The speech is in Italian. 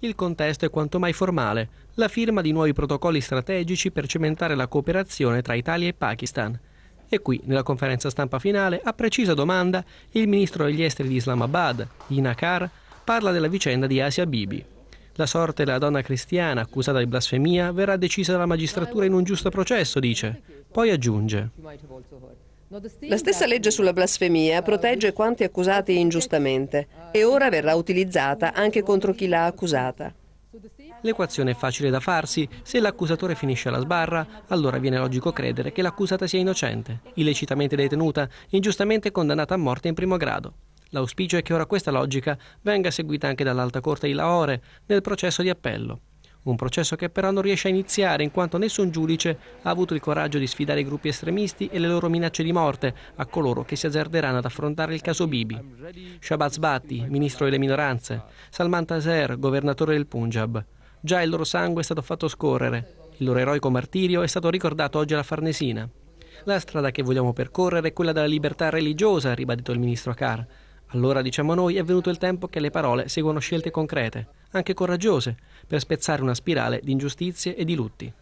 Il contesto è quanto mai formale, la firma di nuovi protocolli strategici per cementare la cooperazione tra Italia e Pakistan. E qui, nella conferenza stampa finale, a precisa domanda, il ministro degli esteri di Islamabad, Inakar, parla della vicenda di Asia Bibi. La sorte della donna cristiana accusata di blasfemia verrà decisa dalla magistratura in un giusto processo, dice. Poi aggiunge. La stessa legge sulla blasfemia protegge quanti accusati ingiustamente e ora verrà utilizzata anche contro chi l'ha accusata. L'equazione è facile da farsi, se l'accusatore finisce alla sbarra, allora viene logico credere che l'accusata sia innocente, illecitamente detenuta, ingiustamente condannata a morte in primo grado. L'auspicio è che ora questa logica venga seguita anche dall'Alta Corte di Lahore nel processo di appello. Un processo che però non riesce a iniziare in quanto nessun giudice ha avuto il coraggio di sfidare i gruppi estremisti e le loro minacce di morte a coloro che si azzarderanno ad affrontare il caso Bibi. Shabazz Bhatti, ministro delle minoranze, Salman Taser, governatore del Punjab. Già il loro sangue è stato fatto scorrere, il loro eroico martirio è stato ricordato oggi alla Farnesina. La strada che vogliamo percorrere è quella della libertà religiosa, ha ribadito il ministro Akar. Allora, diciamo noi, è venuto il tempo che le parole seguano scelte concrete anche coraggiose, per spezzare una spirale di ingiustizie e di lutti.